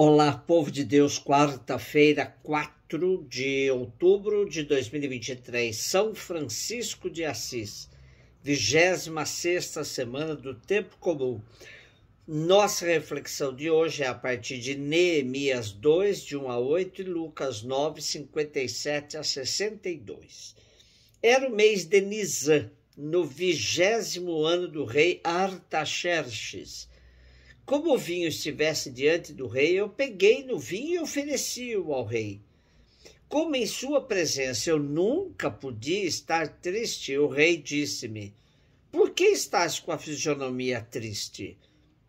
Olá, povo de Deus, quarta-feira, 4 de outubro de 2023, São Francisco de Assis, 26 semana do Tempo Comum. Nossa reflexão de hoje é a partir de Neemias 2, de 1 a 8 e Lucas 9, 57 a 62. Era o mês de Nisan, no vigésimo ano do rei Artaxerxes como o vinho estivesse diante do rei, eu peguei no vinho e ofereci-o ao rei. Como em sua presença eu nunca podia estar triste, o rei disse-me: Por que estás com a fisionomia triste?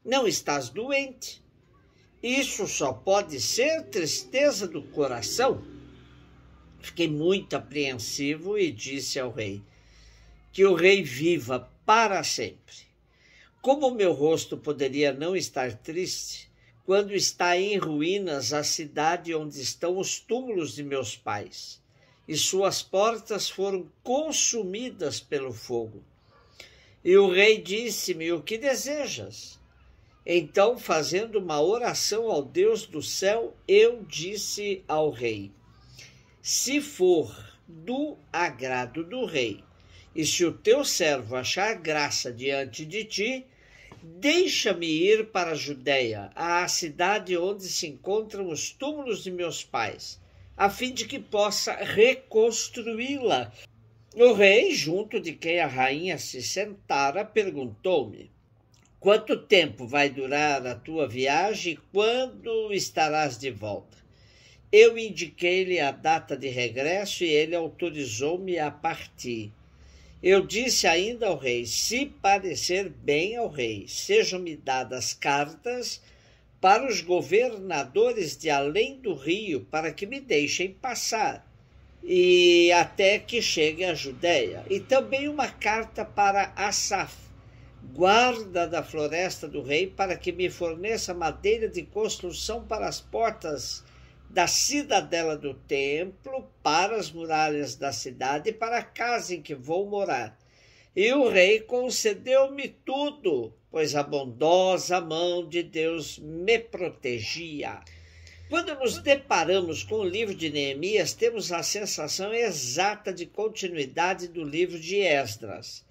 Não estás doente. Isso só pode ser tristeza do coração. Fiquei muito apreensivo e disse ao rei: Que o rei viva para sempre. Como meu rosto poderia não estar triste quando está em ruínas a cidade onde estão os túmulos de meus pais e suas portas foram consumidas pelo fogo? E o rei disse-me: O que desejas? Então, fazendo uma oração ao Deus do céu, eu disse ao rei: Se for do agrado do rei, e se o teu servo achar graça diante de ti, Deixa-me ir para a Judéia, à cidade onde se encontram os túmulos de meus pais, a fim de que possa reconstruí-la. O rei, junto de quem a rainha se sentara, perguntou-me: Quanto tempo vai durar a tua viagem e quando estarás de volta? Eu indiquei-lhe a data de regresso e ele autorizou-me a partir. Eu disse ainda ao rei: Se parecer bem ao rei, sejam-me dadas cartas para os governadores de além do rio, para que me deixem passar, e até que chegue a Judéia. E também uma carta para Asaf, guarda da floresta do rei, para que me forneça madeira de construção para as portas da cidadela do templo para as muralhas da cidade e para a casa em que vou morar. E o rei concedeu-me tudo, pois a bondosa mão de Deus me protegia. Quando nos deparamos com o livro de Neemias, temos a sensação exata de continuidade do livro de Esdras.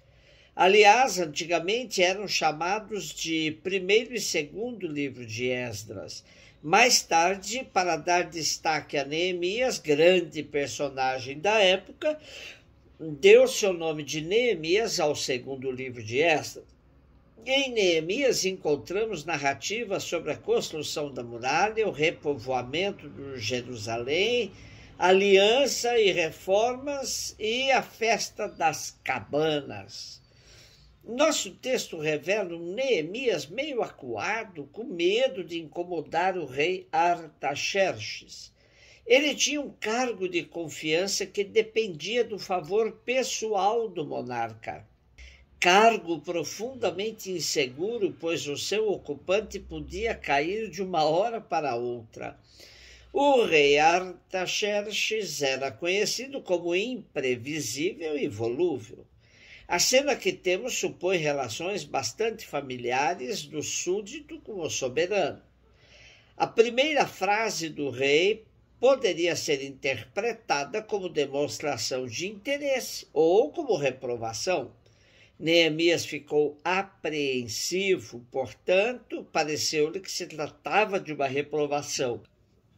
Aliás, antigamente eram chamados de primeiro e segundo livro de Esdras. Mais tarde, para dar destaque a Neemias, grande personagem da época, deu seu nome de Neemias ao segundo livro de Esdras. Em Neemias encontramos narrativas sobre a construção da muralha, o repovoamento de Jerusalém, aliança e reformas e a festa das cabanas. Nosso texto revela um Neemias meio acuado, com medo de incomodar o rei Artaxerxes. Ele tinha um cargo de confiança que dependia do favor pessoal do monarca. Cargo profundamente inseguro, pois o seu ocupante podia cair de uma hora para outra. O rei Artaxerxes era conhecido como imprevisível e volúvel. A cena que temos supõe relações bastante familiares do súdito com o soberano. A primeira frase do rei poderia ser interpretada como demonstração de interesse ou como reprovação. Neemias ficou apreensivo, portanto, pareceu-lhe que se tratava de uma reprovação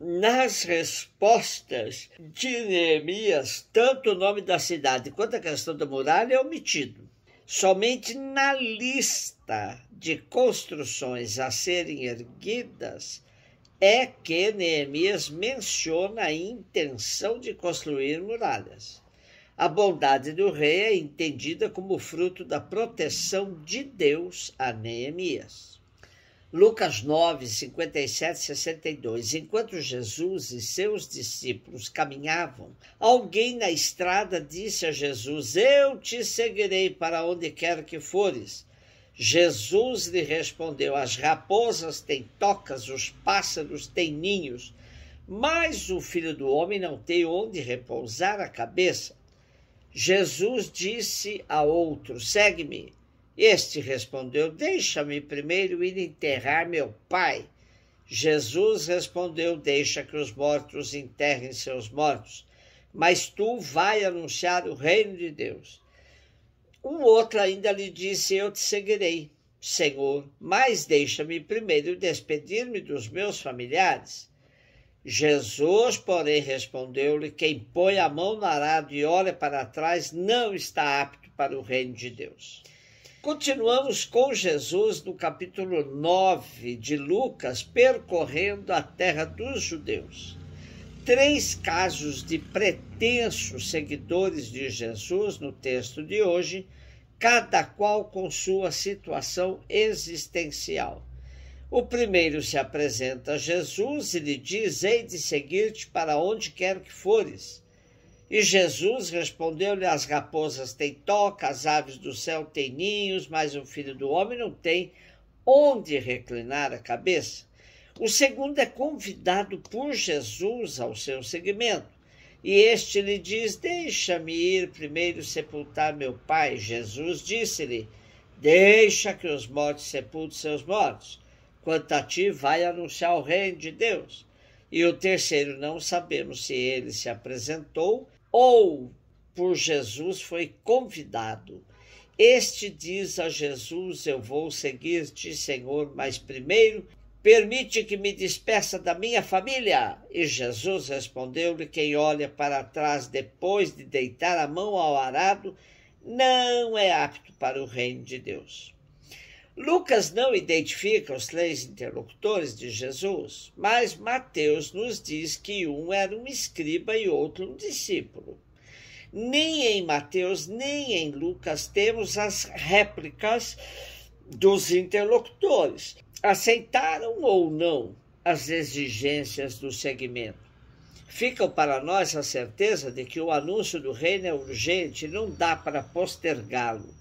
nas respostas de Neemias, tanto o nome da cidade quanto a questão da muralha é omitido. Somente na lista de construções a serem erguidas é que Neemias menciona a intenção de construir muralhas. A bondade do rei é entendida como fruto da proteção de Deus a Neemias. Lucas 9, 57, 62. Enquanto Jesus e seus discípulos caminhavam, alguém na estrada disse a Jesus: Eu te seguirei para onde quer que fores. Jesus lhe respondeu: As raposas têm tocas, os pássaros têm ninhos, mas o filho do homem não tem onde repousar a cabeça. Jesus disse a outro: Segue-me. Este respondeu: Deixa-me primeiro ir enterrar meu pai. Jesus respondeu: Deixa que os mortos enterrem seus mortos, mas tu vai anunciar o reino de Deus. Um outro ainda lhe disse: Eu te seguirei, Senhor, mas deixa-me primeiro despedir-me dos meus familiares. Jesus, porém, respondeu-lhe: Quem põe a mão no arado e olha para trás não está apto para o reino de Deus. Continuamos com Jesus no capítulo 9 de Lucas, percorrendo a terra dos judeus. Três casos de pretensos seguidores de Jesus no texto de hoje, cada qual com sua situação existencial. O primeiro se apresenta a Jesus e lhe diz: Hei de seguir-te para onde quer que fores. E Jesus respondeu-lhe: As raposas têm toca, as aves do céu têm ninhos, mas o filho do homem não tem onde reclinar a cabeça. O segundo é convidado por Jesus ao seu seguimento, E este lhe diz: Deixa-me ir primeiro sepultar meu pai. Jesus disse-lhe: Deixa que os mortos sepultem seus mortos. Quanto a ti, vai anunciar o reino de Deus. E o terceiro, não sabemos se ele se apresentou ou por Jesus foi convidado. Este diz a Jesus: Eu vou seguir-te, Senhor, mas primeiro permite que me despeça da minha família. E Jesus respondeu-lhe: Quem olha para trás depois de deitar a mão ao arado não é apto para o reino de Deus. Lucas não identifica os três interlocutores de Jesus, mas Mateus nos diz que um era um escriba e outro um discípulo. Nem em Mateus, nem em Lucas temos as réplicas dos interlocutores. Aceitaram ou não as exigências do segmento? Fica para nós a certeza de que o anúncio do reino é urgente, não dá para postergá-lo.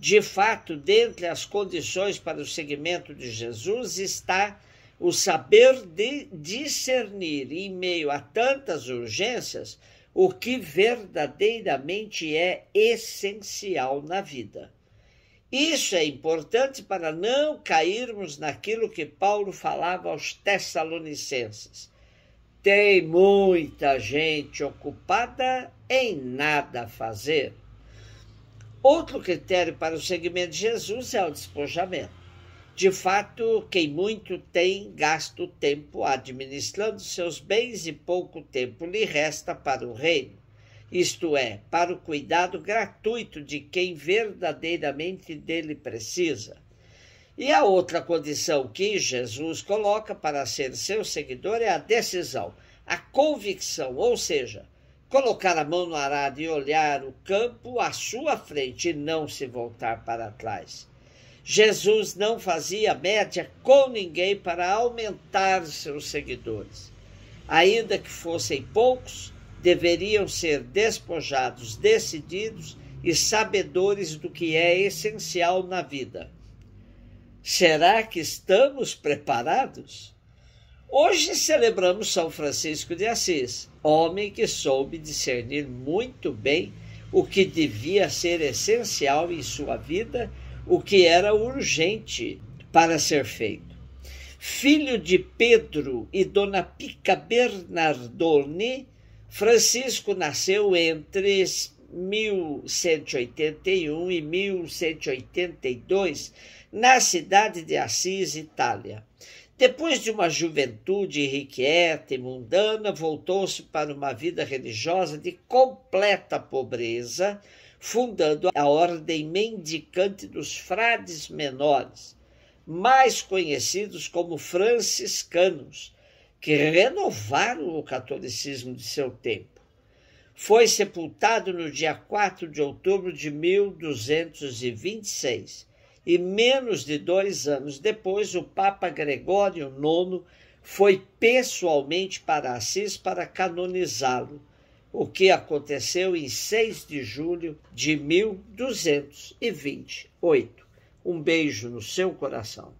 De fato, dentre as condições para o seguimento de Jesus está o saber de discernir, em meio a tantas urgências, o que verdadeiramente é essencial na vida. Isso é importante para não cairmos naquilo que Paulo falava aos Tessalonicenses. Tem muita gente ocupada em nada fazer. Outro critério para o seguimento de Jesus é o despojamento. De fato, quem muito tem, gasta o tempo administrando seus bens e pouco tempo lhe resta para o reino, isto é, para o cuidado gratuito de quem verdadeiramente dele precisa. E a outra condição que Jesus coloca para ser seu seguidor é a decisão, a convicção, ou seja, colocar a mão no arado e olhar o campo à sua frente e não se voltar para trás. Jesus não fazia média com ninguém para aumentar seus seguidores. Ainda que fossem poucos, deveriam ser despojados, decididos e sabedores do que é essencial na vida. Será que estamos preparados? Hoje celebramos São Francisco de Assis, homem que soube discernir muito bem o que devia ser essencial em sua vida, o que era urgente para ser feito. Filho de Pedro e Dona Pica Bernardoni, Francisco nasceu entre 1181 e 1182 na cidade de Assis, Itália. Depois de uma juventude irrequieta e mundana, voltou-se para uma vida religiosa de completa pobreza, fundando a Ordem Mendicante dos Frades Menores, mais conhecidos como franciscanos, que renovaram o catolicismo de seu tempo. Foi sepultado no dia 4 de outubro de 1226 e menos de dois anos depois, o Papa Gregório IX foi pessoalmente para Assis para canonizá-lo, o que aconteceu em 6 de julho de 1228. Um beijo no seu coração.